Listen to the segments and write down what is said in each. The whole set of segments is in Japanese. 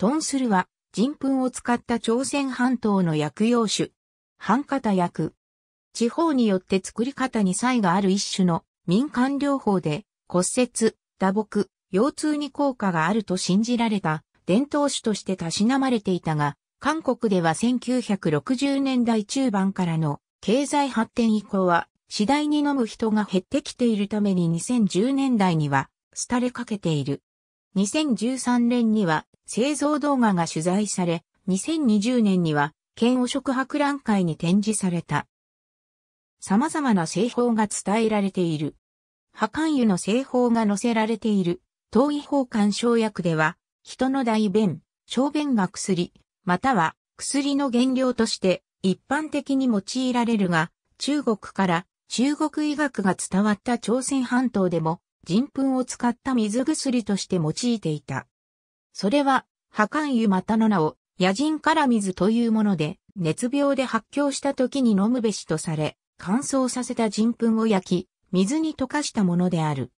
トンスルは、人粉を使った朝鮮半島の薬用酒。半型薬。地方によって作り方に差異がある一種の民間療法で骨折、打撲、腰痛に効果があると信じられた伝統酒としてたしなまれていたが、韓国では1960年代中盤からの経済発展以降は次第に飲む人が減ってきているために2010年代には廃れかけている。2013年には製造動画が取材され、2020年には、県汚職博覧会に展示された。様々な製法が伝えられている。破壊油の製法が載せられている、遠い法官生薬では、人の大便、小便が薬、または薬の原料として一般的に用いられるが、中国から中国医学が伝わった朝鮮半島でも人糞を使った水薬として用いていた。それは、破寒湯またの名を、野人から水というもので、熱病で発狂した時に飲むべしとされ、乾燥させた人粉を焼き、水に溶かしたものである。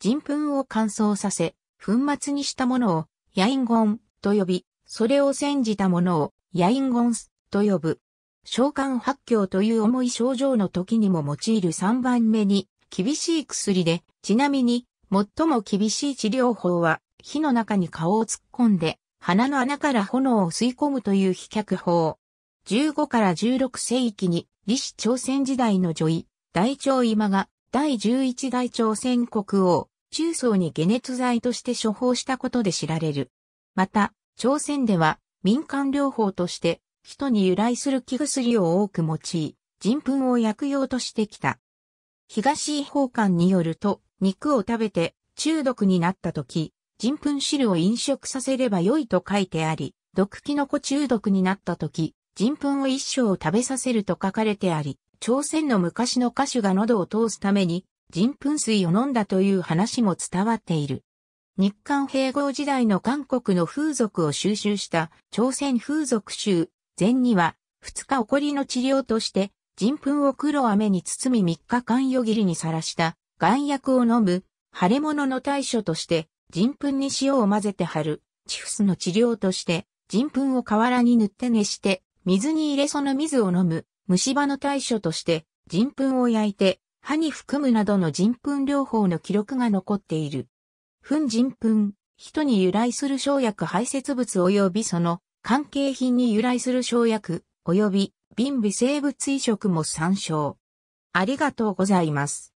人粉を乾燥させ、粉末にしたものを、ヤインゴンと呼び、それを煎じたものを、ヤインゴンスと呼ぶ。召喚発狂という重い症状の時にも用いる3番目に、厳しい薬で、ちなみに、最も厳しい治療法は、火の中に顔を突っ込んで、鼻の穴から炎を吸い込むという飛脚法。15から16世紀に、李氏朝鮮時代の女医、大長今が、第11代朝鮮国王、中層に解熱剤として処方したことで知られる。また、朝鮮では、民間療法として、人に由来する気薬を多く用い、人糞を薬用としてきた。東医法官によると、肉を食べて中毒になった時、人糞汁を飲食させれば良いと書いてあり、毒キノコ中毒になった時、人糞を一生食べさせると書かれてあり、朝鮮の昔の歌手が喉を通すために、人糞水を飲んだという話も伝わっている。日韓併合時代の韓国の風俗を収集した朝鮮風俗集、前には、2日起こりの治療として、人糞を黒飴に包み3日間夜霧にさらした、眼薬を飲む、腫れ物の対処として、人粉に塩を混ぜて貼る、チフスの治療として、人粉を瓦に塗って熱して、水に入れその水を飲む、虫歯の対処として、人粉を焼いて、歯に含むなどの人粉療法の記録が残っている。粉人粉、人に由来する生薬排泄物及びその関係品に由来する生薬及び瓶微生物移植も参照。ありがとうございます。